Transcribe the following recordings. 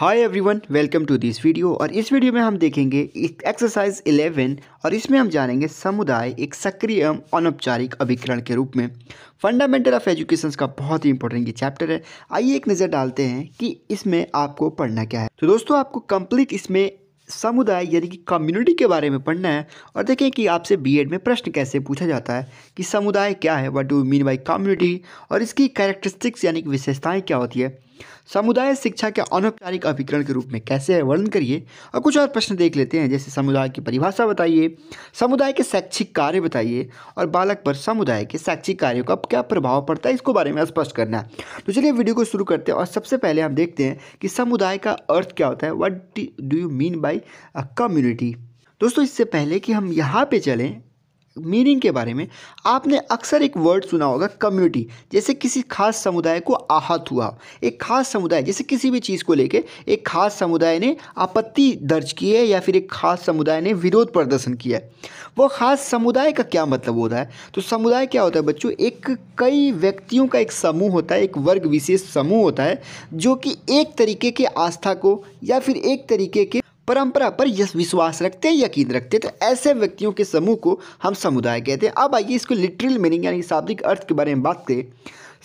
hi everyone welcome to this video और इस video में हम देखेंगे एक्सरसाइज 11 और इसमें हम जानेंगे समुदाय एक सक्रिय एवं अनौपचारिक अभिकरण के रूप में फंडामेंटल ऑफ एजुकेशन का बहुत ही इंपॉर्टेंट ये चैप्टर है आइए एक नज़र डालते हैं कि इसमें आपको पढ़ना क्या है तो दोस्तों आपको कंप्लीट इसमें समुदाय यानी कि कम्युनिटी के बारे में पढ़ना है और देखें कि आपसे बीएड में प्रश्न कैसे पूछा जाता है कि समुदाय क्या है what do mean by community और इसकी कैरेक्टरिस्टिक्स यानी कि विशेषताएं क्या होती है समुदाय शिक्षा के अनौपचारिक अभिकरण के रूप में कैसे वर्णन करिए और कुछ और प्रश्न देख लेते हैं जैसे समुदाय की परिभाषा बताइए समुदाय के शैक्षिक कार्य बताइए और बालक पर समुदाय के शैक्षिक कार्यों का क्या प्रभाव पड़ता है इसको बारे में स्पष्ट करना है तो चलिए वीडियो को शुरू करते हैं और सबसे पहले हम देखते हैं कि समुदाय का अर्थ क्या होता है what do you mean by a community दोस्तों इससे पहले कि हम यहाँ पे चलें मीनिंग के बारे में आपने अक्सर एक वर्ड सुना होगा कम्युनिटी जैसे किसी खास समुदाय को आहत हुआ एक खास समुदाय जैसे किसी भी चीज़ को लेके एक खास समुदाय ने आपत्ति दर्ज की है या फिर एक खास समुदाय ने विरोध प्रदर्शन किया है वह खास समुदाय का क्या मतलब होता है तो समुदाय क्या होता है बच्चों एक कई व्यक्तियों का एक समूह होता है एक वर्ग विशेष समूह होता है जो कि एक तरीके के आस्था को या फिर एक तरीके के परंपरा पर यह विश्वास रखते हैं यकीन रखते हैं तो ऐसे व्यक्तियों के समूह को हम समुदाय कहते हैं अब आइए इसको लिटरल मीनिंग यानी शाब्दिक अर्थ के बारे में बात करें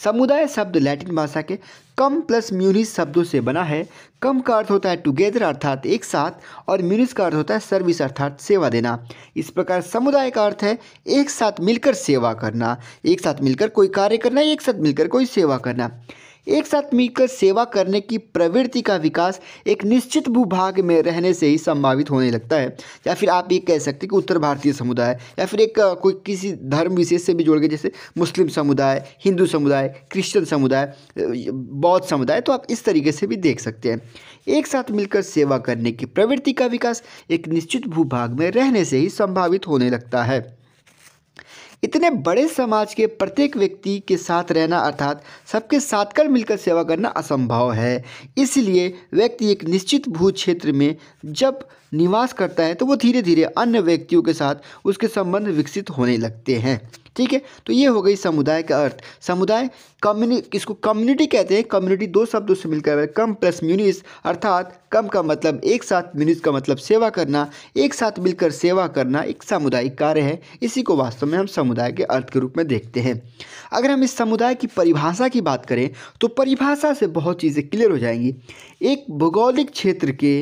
समुदाय शब्द लैटिन भाषा के कम प्लस म्यूनिस शब्दों से बना है कम का अर्थ होता है टुगेदर अर्थात एक साथ और म्यूनिस का अर्थ होता है सर्विस अर्थात सेवा देना इस प्रकार समुदाय का अर्थ है एक साथ मिलकर सेवा करना एक साथ मिलकर कोई कार्य करना एक साथ मिलकर कोई सेवा करना एक साथ मिलकर सेवा करने की प्रवृत्ति का विकास एक निश्चित भूभाग में रहने से ही संभावित होने लगता है या फिर आप ये कह सकते हैं कि उत्तर भारतीय समुदाय या फिर एक कोई किसी धर्म विशेष से भी जोड़ के जैसे मुस्लिम समुदाय हिंदू समुदाय क्रिश्चियन समुदाय बौद्ध समुदाय तो आप इस तरीके से भी देख सकते हैं एक साथ मिलकर सेवा करने की प्रवृत्ति का विकास एक निश्चित भूभाग में रहने से ही संभावित होने लगता है इतने बड़े समाज के प्रत्येक व्यक्ति के साथ रहना अर्थात सबके साथ कर मिलकर सेवा करना असंभव है इसलिए व्यक्ति एक निश्चित भू क्षेत्र में जब निवास करता है तो वो धीरे धीरे अन्य व्यक्तियों के साथ उसके संबंध विकसित होने लगते हैं ठीक है तो ये हो गई समुदाय का अर्थ समुदाय कम्युनि इसको कम्युनिटी कहते हैं कम्युनिटी दो शब्दों से मिलकर कम प्लस म्यूनिस अर्थात कम का मतलब एक साथ म्यूनिस का मतलब सेवा करना एक साथ मिलकर सेवा करना एक सामुदायिक कार्य है इसी को वास्तव में हम समुदाय के अर्थ के रूप में देखते हैं अगर हम इस समुदाय की परिभाषा की बात करें तो परिभाषा से बहुत चीज़ें क्लियर हो जाएंगी एक भौगोलिक क्षेत्र के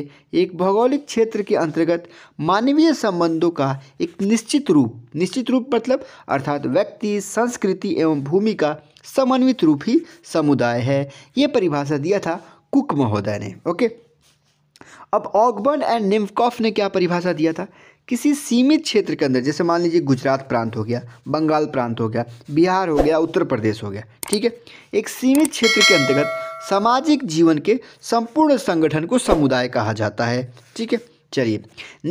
एक भौगोलिक क्षेत्र के अंतर्गत मानवीय संबंधों का एक निश्चित रूप निश्चित रूप मतलब अर्थात व्यक्ति संस्कृति एवं भूमि का समन्वित रूप ही समुदाय है ये परिभाषा दिया था कुक महोदय ने ओके अब ऑगबर्न एंड निम्फकॉफ ने क्या परिभाषा दिया था किसी सीमित क्षेत्र के अंदर जैसे मान लीजिए गुजरात प्रांत हो गया बंगाल प्रांत हो गया बिहार हो गया उत्तर प्रदेश हो गया ठीक है एक सीमित क्षेत्र के अंतर्गत सामाजिक जीवन के संपूर्ण संगठन को समुदाय कहा जाता है ठीक है चलिए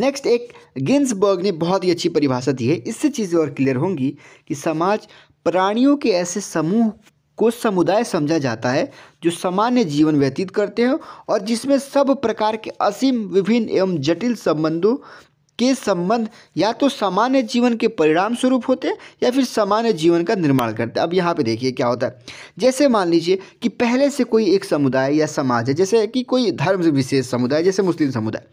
नेक्स्ट एक गिन्सबर्ग ने बहुत ही अच्छी परिभाषा दी है इससे चीज़ें और क्लियर होंगी कि समाज प्राणियों के ऐसे समूह को समुदाय समझा जाता है जो सामान्य जीवन व्यतीत करते हैं और जिसमें सब प्रकार के असीम विभिन्न एवं जटिल संबंधों के संबंध या तो सामान्य जीवन के परिणाम स्वरूप होते हैं या फिर सामान्य जीवन का निर्माण करते हैं अब यहाँ पे देखिए क्या होता है जैसे मान लीजिए कि पहले से कोई एक समुदाय या समाज है जैसे कि कोई धर्म विशेष समुदाय जैसे मुस्लिम समुदाय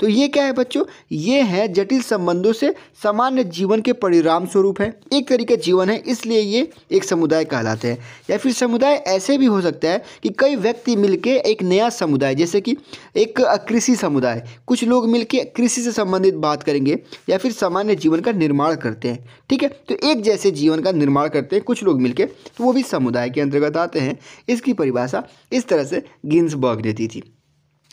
तो ये क्या है बच्चों ये है जटिल संबंधों से सामान्य जीवन के परिणाम स्वरूप है एक तरीके जीवन है इसलिए ये एक समुदाय कहलाते हैं या फिर समुदाय ऐसे भी हो सकता है कि कई व्यक्ति मिलकर एक नया समुदाय जैसे कि एक कृषि समुदाय कुछ लोग मिलकर कृषि से संबंधित बात बात करेंगे या फिर सामान्य जीवन का निर्माण करते हैं ठीक है तो एक जैसे जीवन का निर्माण करते हैं कुछ लोग मिलकर तो वो भी समुदाय के अंतर्गत आते हैं इसकी परिभाषा इस तरह से गिन्सबर्ग ने दी थी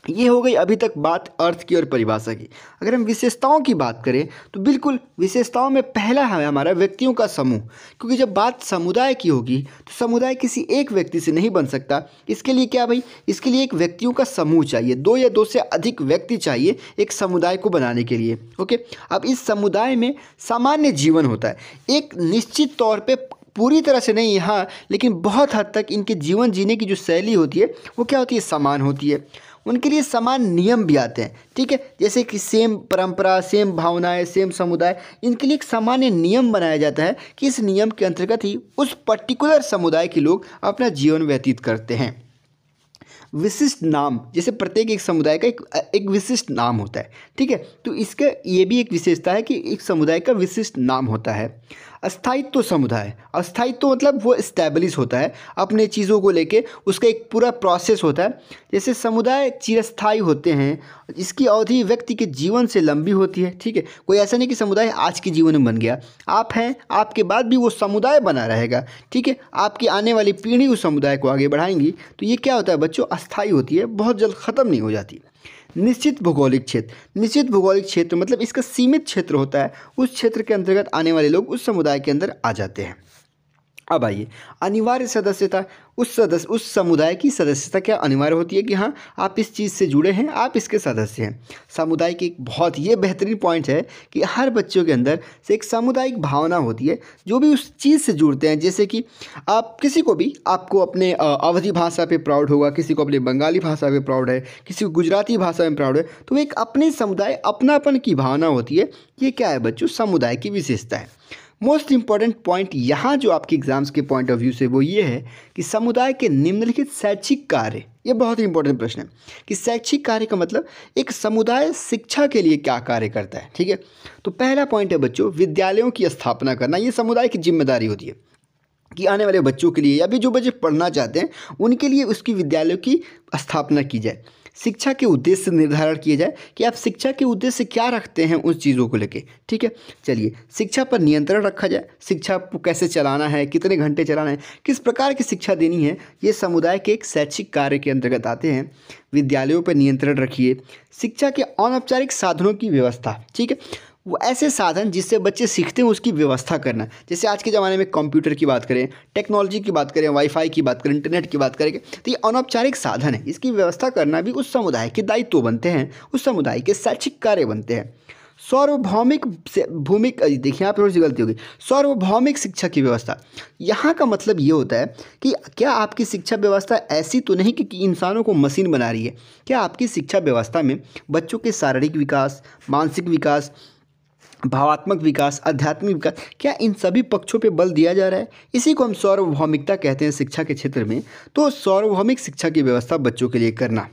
ये हो गई अभी तक बात अर्थ की और परिभाषा की अगर हम विशेषताओं की बात करें तो बिल्कुल विशेषताओं में पहला है हमारा व्यक्तियों का समूह क्योंकि जब बात समुदाय की होगी तो समुदाय किसी एक व्यक्ति से नहीं बन सकता इसके लिए क्या भाई इसके लिए एक व्यक्तियों का समूह चाहिए दो या दो से अधिक व्यक्ति चाहिए एक समुदाय को बनाने के लिए ओके अब इस समुदाय में सामान्य जीवन होता है एक निश्चित तौर पर पूरी तरह से नहीं यहाँ लेकिन बहुत हद तक इनके जीवन जीने की जो शैली होती है वो क्या होती है समान होती है उनके लिए समान नियम भी आते हैं ठीक है जैसे कि सेम परंपरा सेम भावनाएं सेम समुदाय इनके लिए एक सामान्य नियम बनाया जाता है कि इस नियम के अंतर्गत ही उस पर्टिकुलर समुदाय के लोग अपना जीवन व्यतीत करते हैं विशिष्ट नाम जैसे प्रत्येक एक समुदाय का एक एक विशिष्ट नाम होता है ठीक है तो इसका ये भी एक विशेषता है कि एक समुदाय का विशिष्ट नाम होता है अस्थायित्व समुदाय अस्थायित्व मतलब वो इस्टेब्लिश होता है अपने चीज़ों को लेके उसका एक पूरा प्रोसेस होता है जैसे समुदाय चिरस्थायी होते हैं इसकी अवधि व्यक्ति के जीवन से लंबी होती है ठीक है कोई ऐसा नहीं कि समुदाय आज के जीवन में बन गया आप हैं आपके बाद भी वो समुदाय बना रहेगा ठीक है आपकी आने वाली पीढ़ी उस समुदाय को आगे बढ़ाएंगी तो ये क्या होता है बच्चों अस्थायी होती है बहुत जल्द ख़त्म नहीं हो जाती निश्चित भौगोलिक क्षेत्र निश्चित भौगोलिक क्षेत्र मतलब इसका सीमित क्षेत्र होता है उस क्षेत्र के अंतर्गत आने वाले लोग उस समुदाय के अंदर आ जाते हैं अब आइए अनिवार्य सदस्यता उस सदस्य उस समुदाय की सदस्यता क्या अनिवार्य होती है कि हाँ आप इस चीज़ से जुड़े हैं आप इसके सदस्य हैं समुदाय की एक बहुत ये बेहतरीन पॉइंट है कि हर बच्चों के अंदर से एक सामुदायिक भावना होती है जो भी उस चीज़ से जुड़ते हैं जैसे कि आप किसी को भी आपको अपने अवधि भाषा पर प्राउड होगा किसी को अपने बंगाली भाषा पर प्राउड है किसी को गुजराती भाषा में प्राउड है तो एक अपने समुदाय अपनापन की भावना होती है ये क्या है बच्चों समुदाय की विशेषता है मोस्ट इम्पॉर्टेंट पॉइंट यहाँ जो आपके एग्जाम्स के पॉइंट ऑफ व्यू से वो ये है कि समुदाय के निम्नलिखित शैक्षिक कार्य ये बहुत ही इंपॉर्टेंट प्रश्न है कि शैक्षिक कार्य का मतलब एक समुदाय शिक्षा के लिए क्या कार्य करता है ठीक है तो पहला पॉइंट है बच्चों विद्यालयों की स्थापना करना ये समुदाय की जिम्मेदारी होती है कि आने वाले बच्चों के लिए या भी जो बच्चे पढ़ना चाहते हैं उनके लिए उसकी विद्यालयों की स्थापना की जाए शिक्षा के उद्देश्य निर्धारण किए जाए कि आप शिक्षा के उद्देश्य क्या रखते हैं उन चीज़ों को लेके ठीक है चलिए शिक्षा पर नियंत्रण रखा जाए शिक्षा को कैसे चलाना है कितने घंटे चलाना है किस प्रकार की शिक्षा देनी है ये समुदाय के एक शैक्षिक कार्य के अंतर्गत आते हैं विद्यालयों पर नियंत्रण रखिए शिक्षा के अनौपचारिक साधनों की व्यवस्था ठीक है वो ऐसे साधन जिससे बच्चे सीखते हैं उसकी व्यवस्था करना जैसे आज के ज़माने में कंप्यूटर की बात करें टेक्नोलॉजी की बात करें वाईफाई की बात करें इंटरनेट की बात करें तो ये अनौपचारिक साधन है इसकी व्यवस्था करना भी उस समुदाय के दायित्व बनते हैं उस समुदाय के शैक्षिक कार्य बनते हैं सार्वभौमिक भूमिक देखिए यहाँ पर गलती होगी सार्वभौमिक शिक्षा की व्यवस्था यहाँ का मतलब ये होता है कि क्या आपकी शिक्षा व्यवस्था ऐसी तो नहीं कि, कि इंसानों को मशीन बना रही है क्या आपकी शिक्षा व्यवस्था में बच्चों के शारीरिक विकास मानसिक विकास भावात्मक विकास आध्यात्मिक विकास क्या इन सभी पक्षों पे बल दिया जा रहा है इसी को हम सार्वभौमिकता कहते हैं शिक्षा के क्षेत्र में तो सार्वभौमिक शिक्षा की व्यवस्था बच्चों के लिए करना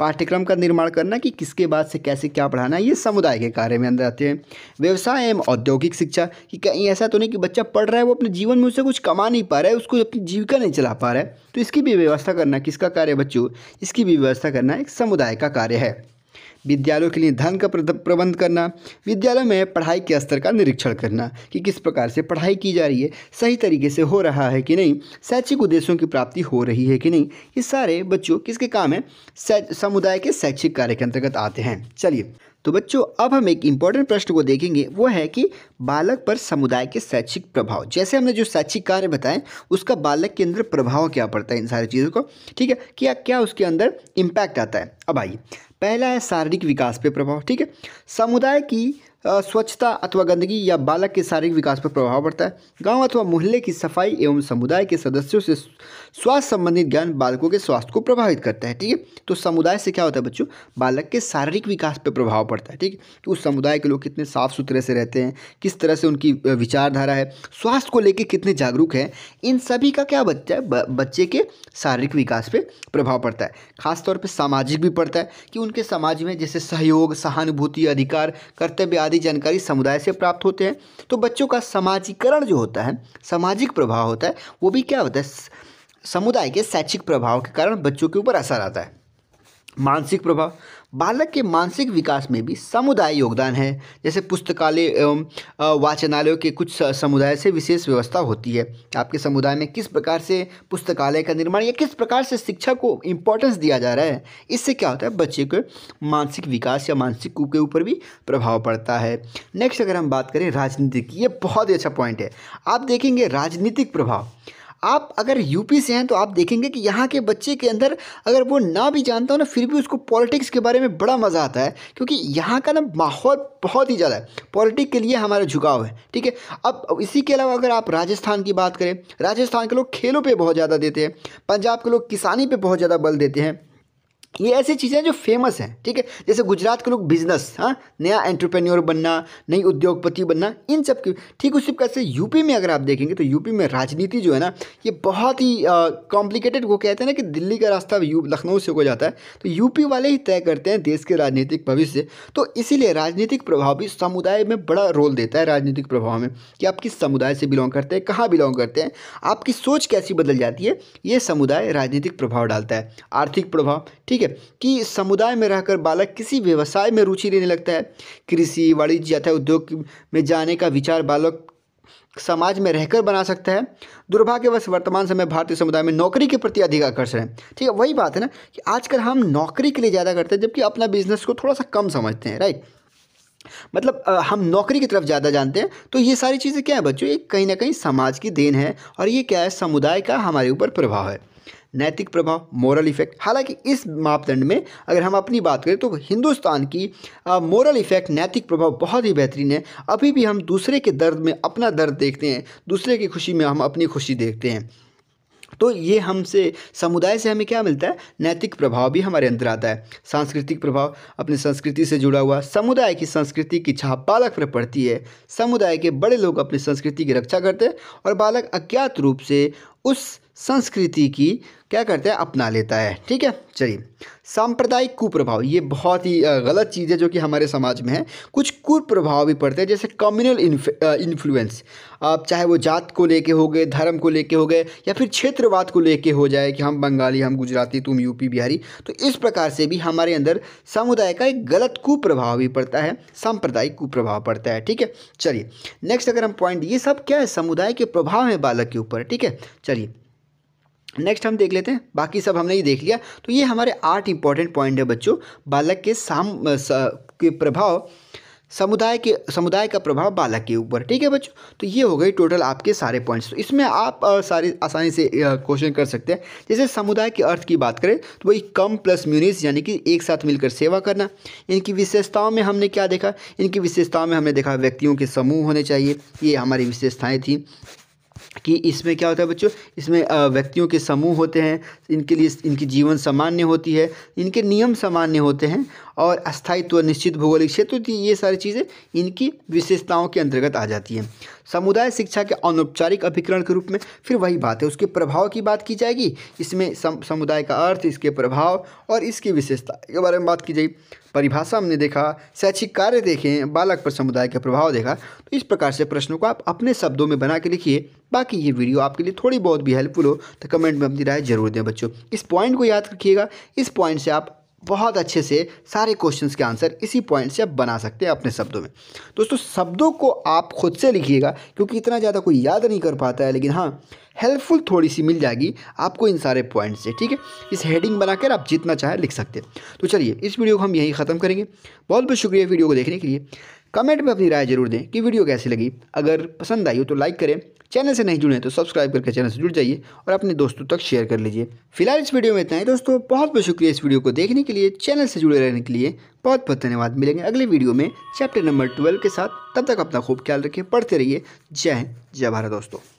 पाठ्यक्रम का निर्माण करना कि किसके बाद से कैसे क्या पढ़ाना ये समुदाय के कार्य में अंदर आते हैं व्यवसाय एवं औद्योगिक शिक्षा कि कहीं ऐसा तो नहीं कि बच्चा पढ़ रहा है वो अपने जीवन में उसे कुछ कमा नहीं पा रहा है उसको अपनी जीविका नहीं चला पा रहा है तो इसकी भी व्यवस्था करना किसका कार्य बच्चों इसकी भी व्यवस्था करना एक समुदाय का कार्य है विद्यालयों के लिए धन का प्रबंध करना विद्यालय में पढ़ाई के स्तर का निरीक्षण करना कि किस प्रकार से पढ़ाई की जा रही है सही तरीके से हो रहा है कि नहीं शैक्षिक उद्देश्यों की प्राप्ति हो रही है कि नहीं ये सारे बच्चों किसके काम है समुदाय के शैक्षिक कार्य के अंतर्गत आते हैं चलिए तो बच्चों अब हम एक इम्पॉर्टेंट प्रश्न को देखेंगे वो है कि बालक पर समुदाय के शैक्षिक प्रभाव जैसे हमने जो शैक्षिक कार्य बताएं उसका बालक के अंदर प्रभाव क्या पड़ता है इन सारी चीज़ों को ठीक है क्या क्या उसके अंदर इम्पैक्ट आता है अब आइए पहला है शारीरिक विकास पे प्रभाव ठीक है समुदाय की स्वच्छता अथवा गंदगी या बालक के शारीरिक विकास पर प्रभाव पड़ता है गांव अथवा मोहल्ले की सफाई एवं समुदाय के सदस्यों से स्वास्थ्य संबंधित ज्ञान बालकों के स्वास्थ्य को प्रभावित करता है ठीक है तो समुदाय से क्या होता है बच्चों बालक के शारीरिक विकास पर प्रभाव पड़ता है ठीक है तो उस समुदाय के लोग कितने साफ सुथरे से रहते हैं किस तरह से उनकी विचारधारा है स्वास्थ्य को लेकर कितने जागरूक हैं इन सभी का क्या बच्चा बच्चे के शारीरिक विकास पर प्रभाव पड़ता है खासतौर पर सामाजिक भी पड़ता है कि उनके समाज में जैसे सहयोग सहानुभूति अधिकार कर्तव्य आदि जानकारी समुदाय से प्राप्त होते हैं तो बच्चों का समाजीकरण जो होता है सामाजिक प्रभाव होता है वो भी क्या होता है समुदाय के शैक्षिक प्रभाव के कारण बच्चों के ऊपर असर आता है मानसिक प्रभाव बालक के मानसिक विकास में भी समुदाय योगदान है जैसे पुस्तकालय एवं वाचनालयों के कुछ समुदाय से विशेष व्यवस्था होती है आपके समुदाय में किस प्रकार से पुस्तकालय का निर्माण या किस प्रकार से शिक्षा को इम्पोर्टेंस दिया जा रहा है इससे क्या होता है बच्चे के मानसिक विकास या मानसिक कु के ऊपर भी प्रभाव पड़ता है नेक्स्ट अगर हम बात करें राजनीतिक ये बहुत ही अच्छा पॉइंट है आप देखेंगे राजनीतिक प्रभाव आप अगर यूपी से हैं तो आप देखेंगे कि यहाँ के बच्चे के अंदर अगर वो ना भी जानता हो ना फिर भी उसको पॉलिटिक्स के बारे में बड़ा मज़ा आता है क्योंकि यहाँ का ना माहौल बहुत ही ज़्यादा है पॉलिटिक के लिए हमारा झुकाव है ठीक है अब इसी के अलावा अगर आप राजस्थान की बात करें राजस्थान के लोग खेलों पर बहुत ज़्यादा देते हैं पंजाब के लोग किसानी पर बहुत ज़्यादा बल देते हैं ये ऐसी चीज़ें जो फेमस हैं ठीक है जैसे गुजरात के लोग बिजनेस हाँ नया एंटरप्रेन्योर बनना नई उद्योगपति बनना इन सब की ठीक उसी प्रकार से यूपी में अगर आप देखेंगे तो यूपी में राजनीति जो है ना ये बहुत ही कॉम्प्लिकेटेड वो कहते हैं ना कि दिल्ली का रास्ता लखनऊ से हो जाता है तो यूपी वाले ही तय करते हैं देश के राजनीतिक भविष्य तो इसीलिए राजनीतिक प्रभाव भी समुदाय में बड़ा रोल देता है राजनीतिक प्रभाव में कि आप किस समुदाय से बिलोंग करते हैं कहाँ बिलोंग करते हैं आपकी सोच कैसी बदल जाती है ये समुदाय राजनीतिक प्रभाव डालता है आर्थिक प्रभाव ठीक है है कि समुदाय में रहकर बालक किसी व्यवसाय में रुचि लेने लगता है कृषि वाणिज्य अथा उद्योग में जाने का विचार बालक समाज में रहकर बना सकता है दुर्भाग्यवश वर्तमान समय भारतीय समुदाय में नौकरी के प्रति अधिक आकर्षण है ठीक है वही बात है ना कि आजकल हम नौकरी के लिए ज़्यादा करते हैं जबकि अपना बिजनेस को थोड़ा सा कम समझते हैं राइट मतलब हम नौकरी की तरफ ज़्यादा जानते हैं तो ये सारी चीज़ें क्या है बच्चों ये कहीं ना कहीं समाज की देन है और ये क्या है समुदाय का हमारे ऊपर प्रभाव है नैतिक प्रभाव मॉरल इफेक्ट हालांकि इस मापदंड में अगर हम अपनी बात करें तो हिंदुस्तान की मॉरल इफेक्ट नैतिक प्रभाव बहुत ही बेहतरीन है अभी भी हम दूसरे के दर्द में अपना दर्द देखते हैं दूसरे की खुशी में हम अपनी खुशी देखते हैं तो ये हमसे समुदाय से हमें क्या मिलता है नैतिक प्रभाव भी हमारे अंदर आता है सांस्कृतिक प्रभाव अपनी संस्कृति से जुड़ा हुआ समुदाय की संस्कृति की छाप बालक पर पड़ती है समुदाय के बड़े लोग अपनी संस्कृति की रक्षा करते हैं और बालक अज्ञात रूप से उस संस्कृति की क्या करता है अपना लेता है ठीक है चलिए सांप्रदायिक कुप्रभाव ये बहुत ही गलत चीज़ है जो कि हमारे समाज में है कुछ कुप्रभाव भी पड़ते हैं जैसे कम्युनल इन्फ्लुएंस आप चाहे वो जात को लेके हो गए धर्म को लेके हो गए या फिर क्षेत्रवाद को लेके हो जाए कि हम बंगाली हम गुजराती तुम यूपी बिहारी तो इस प्रकार से भी हमारे अंदर समुदाय का एक गलत कुप्रभाव भी पड़ता है सांप्रदायिक कुप्रभाव पड़ता है ठीक है चलिए नेक्स्ट अगर हम पॉइंट ये सब क्या है समुदाय के प्रभाव है बालक के ऊपर ठीक है चलिए नेक्स्ट हम देख लेते हैं बाकी सब हमने ये देख लिया तो ये हमारे आठ इंपॉर्टेंट पॉइंट है बच्चों बालक के साम के प्रभाव समुदाय के समुदाय का प्रभाव बालक के ऊपर ठीक है बच्चों तो ये हो गई टोटल आपके सारे पॉइंट्स तो इसमें आप आ, सारे आसानी से क्वेश्चन कर सकते हैं जैसे समुदाय के अर्थ की बात करें तो वही कम प्लस म्यूनिस यानी कि एक साथ मिलकर सेवा करना इनकी विशेषताओं में हमने क्या देखा इनकी विशेषताओं में हमने देखा व्यक्तियों के समूह होने चाहिए ये हमारी विशेषताएँ थी कि इसमें क्या होता है बच्चों इसमें व्यक्तियों के समूह होते हैं इनके लिए इनकी जीवन सामान्य होती है इनके नियम सामान्य होते हैं और अस्थायित्व निश्चित भौगोलिक क्षेत्र तो ये सारी चीज़ें इनकी विशेषताओं के अंतर्गत आ जाती हैं समुदाय शिक्षा के अनौपचारिक अभिकरण के रूप में फिर वही बात है उसके प्रभाव की बात की जाएगी इसमें सम, समुदाय का अर्थ इसके प्रभाव और इसकी विशेषता के बारे में बात की जाएगी परिभाषा हमने देखा शैक्षिक कार्य देखें बालक पर समुदाय का प्रभाव देखा तो इस प्रकार से प्रश्नों को आप अपने शब्दों में बना के लिखिए बाकी ये वीडियो आपके लिए थोड़ी बहुत भी हेल्पफुल हो तो कमेंट में अपनी राय जरूर दें बच्चों इस पॉइंट को याद रखिएगा इस पॉइंट से आप बहुत अच्छे से सारे क्वेश्चंस के आंसर इसी पॉइंट से आप बना सकते हैं अपने शब्दों में दोस्तों शब्दों को आप खुद से लिखिएगा क्योंकि इतना ज़्यादा कोई याद नहीं कर पाता है लेकिन हाँ हेल्पफुल थोड़ी सी मिल जाएगी आपको इन सारे पॉइंट से ठीक है इस हेडिंग बनाकर आप जितना चाहें लिख सकते हैं तो चलिए इस वीडियो को हम यहीं ख़त्म करेंगे बहुत बहुत शुक्रिया वीडियो को देखने के लिए कमेंट में अपनी राय जरूर दें कि वीडियो कैसी लगी अगर पसंद आई हो तो लाइक करें चैनल से नहीं जुड़े तो सब्सक्राइब करके चैनल से जुड़ जाइए और अपने दोस्तों तक शेयर कर लीजिए फिलहाल इस वीडियो में इतना ही दोस्तों बहुत बहुत शुक्रिया इस वीडियो को देखने के लिए चैनल से जुड़े रहने के लिए बहुत बहुत धन्यवाद मिलेंगे अगले वीडियो में चैप्टर नंबर ट्वेल्व के साथ तब तक अपना खूब ख्याल रखें पढ़ते रहिए जय हिंद जय भारत दोस्तों